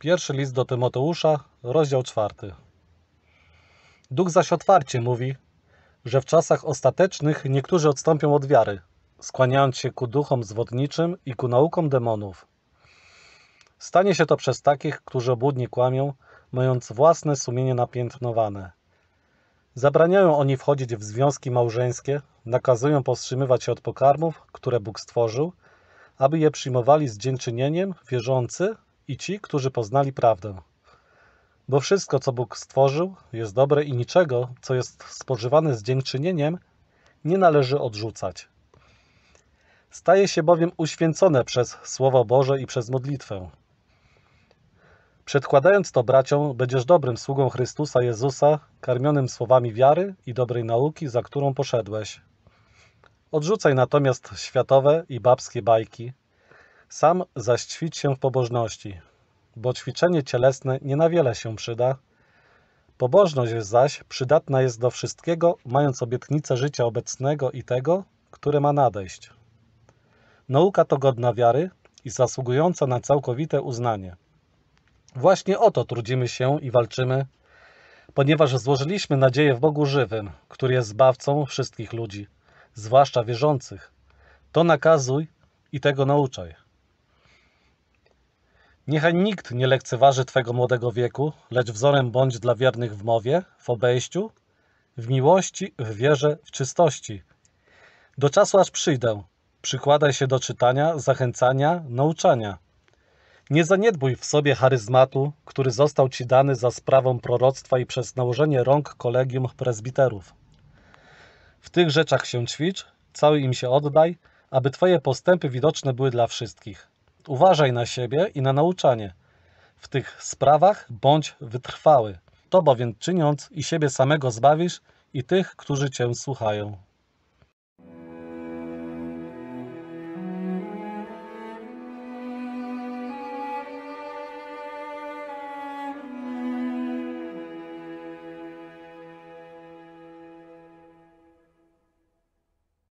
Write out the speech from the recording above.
Pierwszy list do Tymoteusza, rozdział czwarty. Duch zaś otwarcie mówi, że w czasach ostatecznych niektórzy odstąpią od wiary, skłaniając się ku duchom zwodniczym i ku naukom demonów. Stanie się to przez takich, którzy obłudnie kłamią, mając własne sumienie napiętnowane. Zabraniają oni wchodzić w związki małżeńskie, nakazują powstrzymywać się od pokarmów, które Bóg stworzył, aby je przyjmowali z dzięczynieniem wierzący i ci, którzy poznali prawdę. Bo wszystko, co Bóg stworzył, jest dobre i niczego, co jest spożywane z dziękczynieniem, nie należy odrzucać. Staje się bowiem uświęcone przez Słowo Boże i przez modlitwę. Przedkładając to braciom, będziesz dobrym sługą Chrystusa Jezusa, karmionym słowami wiary i dobrej nauki, za którą poszedłeś. Odrzucaj natomiast światowe i babskie bajki, sam zaś ćwicz się w pobożności, bo ćwiczenie cielesne nie na wiele się przyda. Pobożność zaś przydatna jest do wszystkiego, mając obietnicę życia obecnego i tego, które ma nadejść. Nauka to godna wiary i zasługująca na całkowite uznanie. Właśnie o to trudzimy się i walczymy, ponieważ złożyliśmy nadzieję w Bogu żywym, który jest zbawcą wszystkich ludzi, zwłaszcza wierzących. To nakazuj i tego nauczaj. Niechaj nikt nie lekceważy Twego młodego wieku, lecz wzorem bądź dla wiernych w mowie, w obejściu, w miłości, w wierze, w czystości. Do czasu aż przyjdę, przykładaj się do czytania, zachęcania, nauczania. Nie zaniedbuj w sobie charyzmatu, który został Ci dany za sprawą proroctwa i przez nałożenie rąk kolegium prezbiterów. W tych rzeczach się ćwicz, cały im się oddaj, aby Twoje postępy widoczne były dla wszystkich. Uważaj na siebie i na nauczanie. W tych sprawach bądź wytrwały. To bowiem czyniąc i siebie samego zbawisz i tych, którzy cię słuchają.